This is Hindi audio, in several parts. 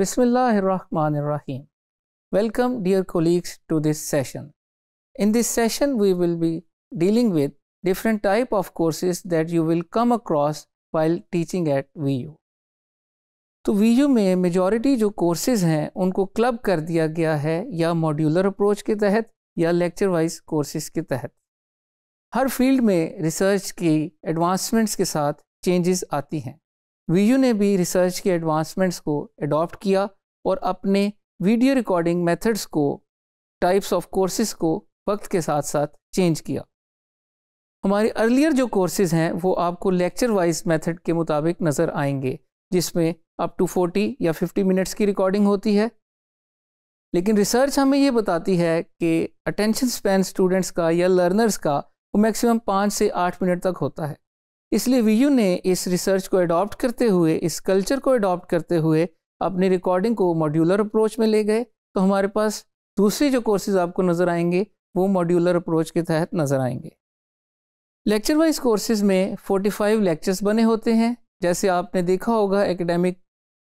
Bismillahirrahmanirrahim. Welcome dear colleagues to this session. In this session we will be dealing with different type of courses that you will come across while teaching at VU. तो वी यू में मेजॉरिटी जो कोर्सेज हैं उनको क्लब कर दिया गया है या मॉड्यूलर अप्रोच के तहत या लेक्चर वाइज कोर्सेज के तहत हर फील्ड में रिसर्च की एडवांसमेंट्स के साथ चेंजेस आती हैं वीयू ने भी रिसर्च के एडवांसमेंट्स को अडॉप्ट किया और अपने वीडियो रिकॉर्डिंग मेथड्स को टाइप्स ऑफ कोर्सेज को वक्त के साथ साथ चेंज किया हमारे अर्लियर जो कोर्सेज हैं वो आपको लेक्चर वाइज मेथड के मुताबिक नज़र आएंगे जिसमें अप टू 40 या 50 मिनट्स की रिकॉर्डिंग होती है लेकिन रिसर्च हमें ये बताती है कि अटेंशन स्पेन स्टूडेंट्स का या लर्नर्स का वो मैक्सिमम पाँच से आठ मिनट तक होता है इसलिए वी ने इस रिसर्च को अडॉप्ट करते हुए इस कल्चर को अडॉप्ट करते हुए अपनी रिकॉर्डिंग को मॉड्यूलर अप्रोच में ले गए तो हमारे पास दूसरे जो कोर्सेज आपको नज़र आएंगे वो मॉड्यूलर अप्रोच के तहत नज़र आएंगे लेक्चर वाइज कोर्सेज में 45 लेक्चर्स बने होते हैं जैसे आपने देखा होगा एकेडमिक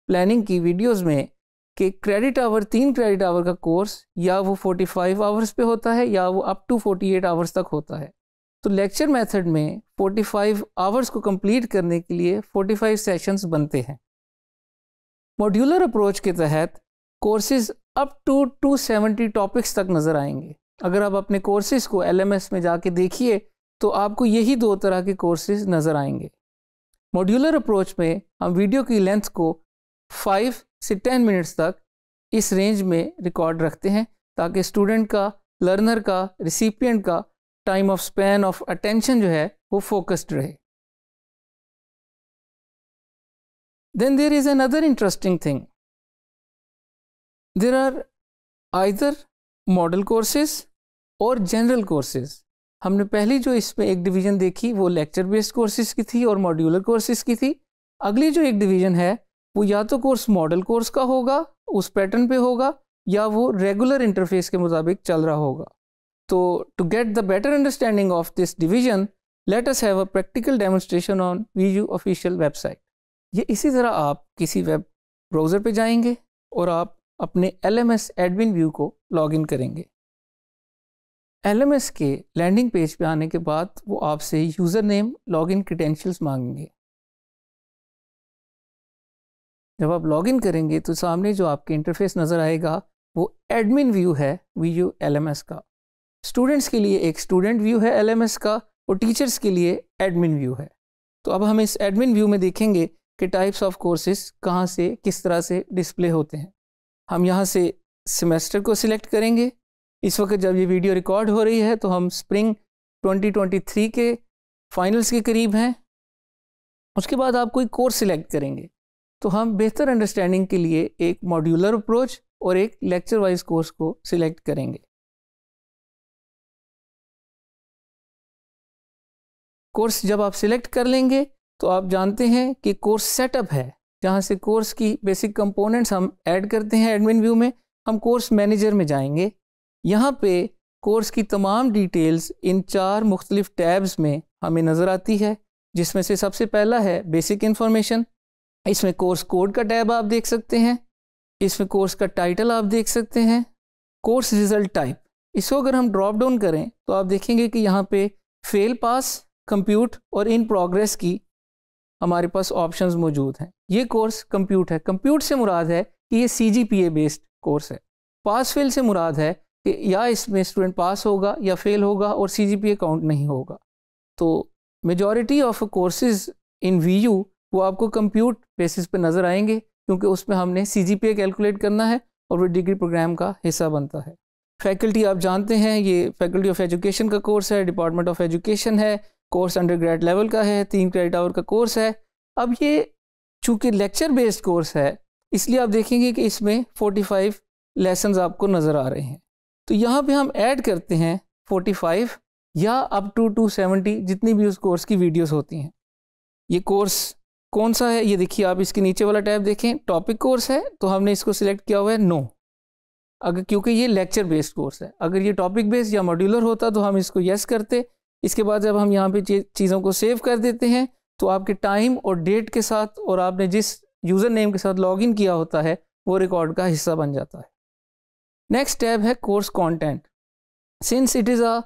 प्लानिंग की वीडियोस में कि क्रेडिट आवर तीन क्रेडिट आवर का कोर्स या वो 45 आवर्स पे होता है या वो अप टू 48 आवर्स तक होता है तो लेक्चर मेथड में 45 आवर्स को कंप्लीट करने के लिए 45 सेशंस बनते हैं मॉड्यूलर अप्रोच के तहत कोर्सेज अप टू 270 टॉपिक्स तक नज़र आएंगे अगर आप अपने कोर्सेज को एलएमएस में जाके देखिए तो आपको यही दो तरह के कोर्सेज नज़र आएंगे मॉड्यूलर अप्रोच में हम वीडियो की लेंथ को 5 से 10 मिनट्स तक इस रेंज में रिकॉर्ड रखते हैं ताकि स्टूडेंट का लर्नर का रिसिपियंट का time of span of attention जो है वो फोकस्ड रहे there is another interesting thing there are either model courses और जनरल कोर्सेज हमने पहली जो इस पे एक डिवीज़न देखी वो लेक्चर बेस्ड कोर्सेज की थी और मॉड्यूलर कोर्सेज की थी अगली जो एक डिवीज़न है वो या तो कोर्स मॉडल कोर्स का होगा उस पैटर्न पे होगा या वो रेगुलर इंटरफेस के मुताबिक चल रहा होगा So, to get the better understanding of this division, let us have a practical demonstration on VU official website. ये इसी तरह आप किसी वेब ब्राउज़र पे जाएंगे और आप अपने L M S admin view को लॉग इन करेंगे एल एम एस के लैंडिंग पेज पे आने के बाद वो आपसे user name log in credentials मांगेंगे जब आप लॉग इन करेंगे तो सामने जो आपके इंटरफेस नज़र आएगा वो एडमिन व्यू है V U L M S का स्टूडेंट्स के लिए एक स्टूडेंट व्यू है एल का और टीचर्स के लिए एडमिन व्यू है तो अब हम इस एडमिन व्यू में देखेंगे कि टाइप्स ऑफ कोर्सेस कहाँ से किस तरह से डिस्प्ले होते हैं हम यहाँ से सेमेस्टर को सिलेक्ट करेंगे इस वक्त जब ये वीडियो रिकॉर्ड हो रही है तो हम स्प्रिंग 2023 के फाइनल्स के करीब हैं उसके बाद आप कोई कोर्स सिलेक्ट करेंगे तो हम बेहतर अंडरस्टैंडिंग के लिए एक मॉड्यूलर अप्रोच और एक लेक्चर वाइज कोर्स को सिलेक्ट करेंगे कोर्स जब आप सिलेक्ट कर लेंगे तो आप जानते हैं कि कोर्स सेटअप है जहाँ से कोर्स की बेसिक कंपोनेंट्स हम ऐड करते हैं एडमिन व्यू में हम कोर्स मैनेजर में जाएंगे यहाँ पे कोर्स की तमाम डिटेल्स इन चार मुख्तलिफ टैब्स में हमें नज़र आती है जिसमें से सबसे पहला है बेसिक इन्फॉर्मेशन इसमें कोर्स कोड का टैब आप देख सकते हैं इसमें कोर्स का टाइटल आप देख सकते हैं कोर्स रिजल्ट टाइप इसको अगर हम ड्रॉप डाउन करें तो आप देखेंगे कि यहाँ पे फेल पास कंप्यूट और इन प्रोग्रेस की हमारे पास ऑप्शंस मौजूद हैं ये कोर्स कंप्यूट है कंप्यूट से मुराद है कि ये C G P A based course है पास फेल से मुराद है कि या इसमें स्टूडेंट पास होगा या फेल होगा और सी जी पी ए काउंट नहीं होगा तो majority of courses in V U वो आपको कंप्यूट बेसिस पे नज़र आएंगे क्योंकि उसमें हमने सी जी पी ए कैलकुलेट करना है और वो डिग्री प्रोग्राम का हिस्सा बनता है फैकल्टी आप जानते हैं ये फैकल्टी ऑफ एजुकेशन का कोर्स है डिपार्टमेंट ऑफ एजुकेशन है कोर्स अंडर ग्रेड लेवल का है तीन क्रेडिट आवर का कोर्स है अब ये चूँकि लेक्चर बेस्ड कोर्स है इसलिए आप देखेंगे कि इसमें 45 लेसन आपको नज़र आ रहे हैं तो यहाँ पे हम ऐड करते हैं 45 या अप टू टू सेवेंटी जितनी भी उस कोर्स की वीडियोस होती हैं ये कोर्स कौन सा है ये देखिए आप इसके नीचे वाला टैब देखें टॉपिक कोर्स है तो हमने इसको सिलेक्ट किया हुआ है नो अगर क्योंकि ये लेक्चर बेस्ड कोर्स है अगर ये टॉपिक बेस्ड या मॉड्यूलर होता तो हम इसको येस करते इसके बाद जब हम यहाँ पे चीज़ों को सेव कर देते हैं तो आपके टाइम और डेट के साथ और आपने जिस यूज़र नेम के साथ लॉगिन किया होता है वो रिकॉर्ड का हिस्सा बन जाता है नेक्स्ट टैब है course content since it is a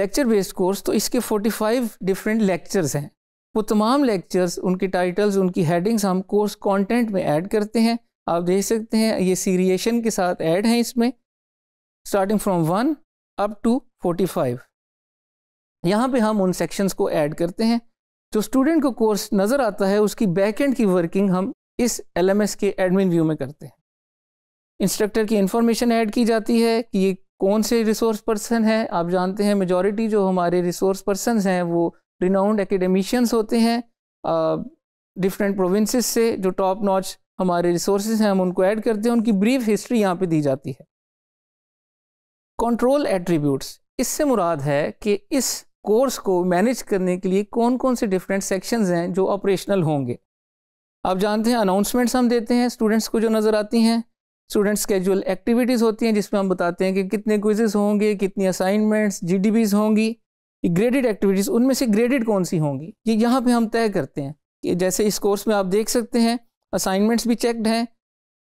lecture based course तो इसके 45 डिफरेंट लेक्चर्स हैं वो तमाम लेक्चर्स उनके टाइटल्स उनकी हेडिंग्स हम कोर्स कॉन्टेंट में ऐड करते हैं आप देख सकते हैं ये सीरिएशन के साथ ऐड हैं इसमें starting from one up to five यहाँ पे हम उन सेक्शंस को ऐड करते हैं जो स्टूडेंट को कोर्स नज़र आता है उसकी बैकएंड की वर्किंग हम इस एलएमएस के एडमिन व्यू में करते हैं इंस्ट्रक्टर की इंफॉर्मेशन ऐड की जाती है कि ये कौन से रिसोर्स पर्सन हैं आप जानते हैं मेजॉरिटी जो हमारे रिसोर्स पर्सन हैं वो रिनाउंड एकेडमिशियंस होते हैं डिफरेंट प्रोविंसेस से जो टॉप नॉच हमारे रिसोर्स हैं हम उनको ऐड करते हैं उनकी ब्रीफ हिस्ट्री यहाँ पे दी जाती है कंट्रोल एट्रीब्यूट्स इससे मुराद है कि इस कोर्स को मैनेज करने के लिए कौन कौन से डिफरेंट सेक्शंस हैं जो ऑपरेशनल होंगे आप जानते हैं अनाउंसमेंट्स हम देते हैं स्टूडेंट्स को जो नज़र आती हैं स्टूडेंट्स कैजुअल एक्टिविटीज़ होती हैं जिसमें हम बताते हैं कि कितने क्विजेस होंगे कितनी असाइनमेंट्स जी होंगी ग्रेडिड एक्टिविटीज़ उनमें से ग्रेडिड कौन सी होंगी ये यहाँ पे हम तय करते हैं कि जैसे इस कोर्स में आप देख सकते हैं असाइनमेंट्स भी चेकड हैं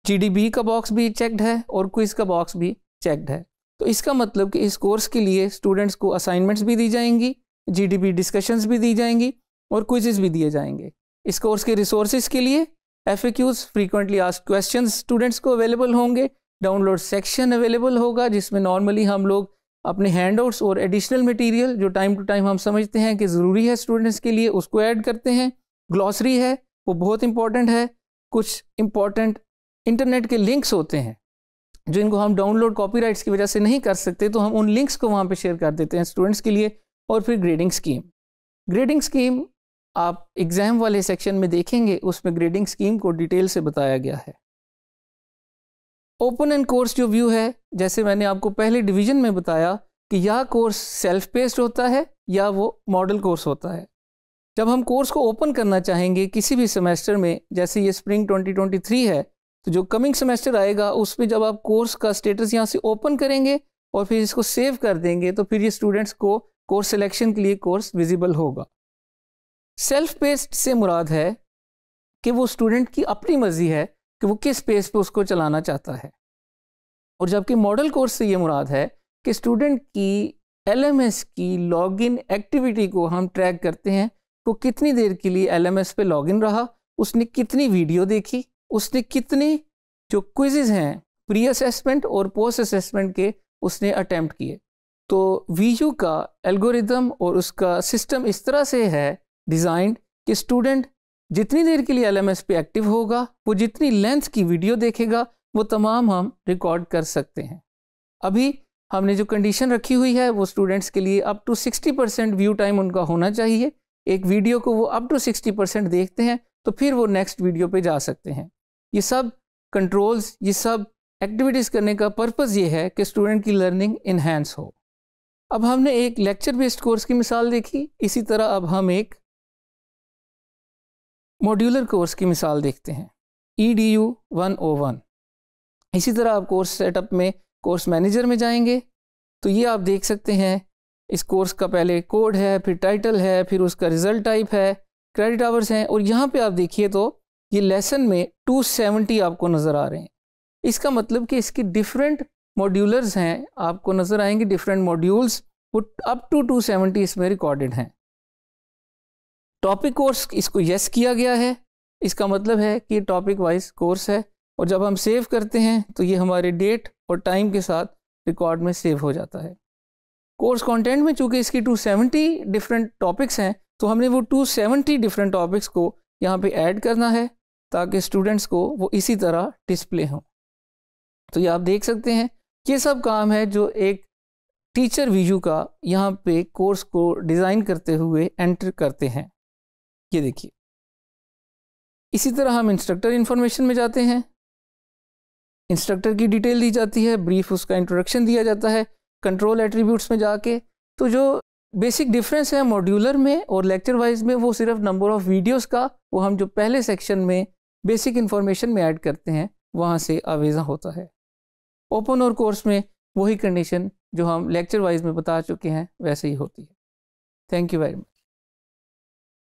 जी का बॉक्स भी चेकड है और क्विज़ का बॉक्स भी चेकड है तो इसका मतलब कि इस कोर्स के लिए स्टूडेंट्स को असाइनमेंट्स भी दी जाएंगी जीडीपी डिस्कशंस भी दी जाएंगी और क्विजेज भी दिए जाएंगे इस कोर्स के रिसोर्सेज के लिए F A Qs frequently asked question students को अवेलेबल होंगे डाउनलोड सेक्शन अवेलेबल होगा जिसमें नॉर्मली हम लोग अपने हैंड आउट्स और एडिशनल मटीरियल जो टाइम टू टाइम हम समझते हैं कि ज़रूरी है स्टूडेंट्स के लिए उसको ऐड करते हैं ग्लॉसरी है वो बहुत इंपॉर्टेंट है कुछ इंपॉर्टेंट इंटरनेट के लिंक्स होते हैं जो इनको हम डाउनलोड कॉपी की वजह से नहीं कर सकते तो हम उन लिंक्स को वहाँ पर शेयर कर देते हैं स्टूडेंट्स के लिए और फिर ग्रेडिंग स्कीम ग्रेडिंग स्कीम आप एग्ज़ाम वाले सेक्शन में देखेंगे उसमें ग्रेडिंग स्कीम को डिटेल से बताया गया है ओपन एंड कोर्स जो व्यू है जैसे मैंने आपको पहले डिवीजन में बताया कि यह कोर्स सेल्फ पेस्ड होता है या वो मॉडल कोर्स होता है जब हम कोर्स को ओपन करना चाहेंगे किसी भी सेमेस्टर में जैसे ये स्प्रिंग 2023 है तो जो कमिंग सेमेस्टर आएगा उसमें जब आप कोर्स का स्टेटस यहाँ से ओपन करेंगे और फिर इसको सेव कर देंगे तो फिर ये स्टूडेंट्स को कोर्स सिलेक्शन के लिए कोर्स विजिबल होगा सेल्फ पेस्ड से मुराद है कि वो स्टूडेंट की अपनी मर्जी है कि वो किस पेस पे उसको चलाना चाहता है और जबकि मॉडल कोर्स से ये मुराद है कि स्टूडेंट की एलएमएस की लॉगिन एक्टिविटी को हम ट्रैक करते हैं तो कितनी देर के लिए एलएमएस पे लॉगिन रहा उसने कितनी वीडियो देखी उसने कितने जो क्विजेज हैं प्री असेसमेंट और पोस्ट असेसमेंट के उसने अटैम्प्ट किए तो वी का एल्गोरिदम और उसका सिस्टम इस तरह से है डिज़ाइंड कि स्टूडेंट जितनी देर के लिए एल पे एक्टिव होगा वो जितनी लेंथ की वीडियो देखेगा वो तमाम हम रिकॉर्ड कर सकते हैं अभी हमने जो कंडीशन रखी हुई है वो स्टूडेंट्स के लिए up to 60 percent view time उनका होना चाहिए एक वीडियो को वो अप टू 60 परसेंट देखते हैं तो फिर वो नेक्स्ट वीडियो पे जा सकते हैं ये सब कंट्रोल्स ये सब एक्टिविटीज़ करने का पर्पज़ ये है कि स्टूडेंट की लर्निंग इन्हेंस हो अब हमने एक लेक्चर बेस्ड कोर्स की मिसाल देखी इसी तरह अब हम एक मॉड्यूलर कोर्स की मिसाल देखते हैं E D U one O one इसी तरह आप कोर्स सेटअप में कोर्स मैनेजर में जाएंगे तो ये आप देख सकते हैं इस कोर्स का पहले कोड है फिर टाइटल है फिर उसका रिजल्ट टाइप है क्रेडिट आवर्स हैं और यहाँ पे आप देखिए तो ये लेसन में 270 आपको नज़र आ रहे हैं इसका मतलब कि इसकी डिफरेंट मॉड्यूलर्स हैं आपको नज़र आएंगे डिफरेंट मॉड्यूल्स वो अप टू 270 इसमें रिकॉर्डेड हैं टॉपिक कोर्स इसको यस किया गया है इसका मतलब है कि टॉपिक वाइज कोर्स है और जब हम सेव करते हैं तो ये हमारे डेट और टाइम के साथ रिकॉर्ड में सेव हो जाता है कोर्स कंटेंट में चूंकि इसकी 270 डिफरेंट टॉपिक्स हैं तो हमने वो 270 डिफरेंट टॉपिक्स को यहाँ पे ऐड करना है ताकि स्टूडेंट्स को वो इसी तरह डिस्प्ले हों तो ये आप देख सकते हैं ये सब काम है जो एक टीचर वीजू का यहाँ पे कोर्स को डिज़ाइन करते हुए एंटर करते हैं ये देखिए इसी तरह हम इंस्ट्रक्टर इन्फॉर्मेशन में जाते हैं इंस्ट्रक्टर की डिटेल दी जाती है ब्रीफ उसका इंट्रोडक्शन दिया जाता है कंट्रोल एट्रीब्यूट्स में जाके तो जो बेसिक डिफरेंस है मॉड्यूलर में और लेक्चर वाइज में वो सिर्फ नंबर ऑफ़ वीडियोस का वो हम जो पहले सेक्शन में बेसिक इन्फॉर्मेशन में ऐड करते हैं वहाँ से आवेज़ा होता है ओपन और कोर्स में वही कंडीशन जो हम लेक्चर वाइज में बता चुके हैं वैसे ही होती है थैंक यू वेरी मच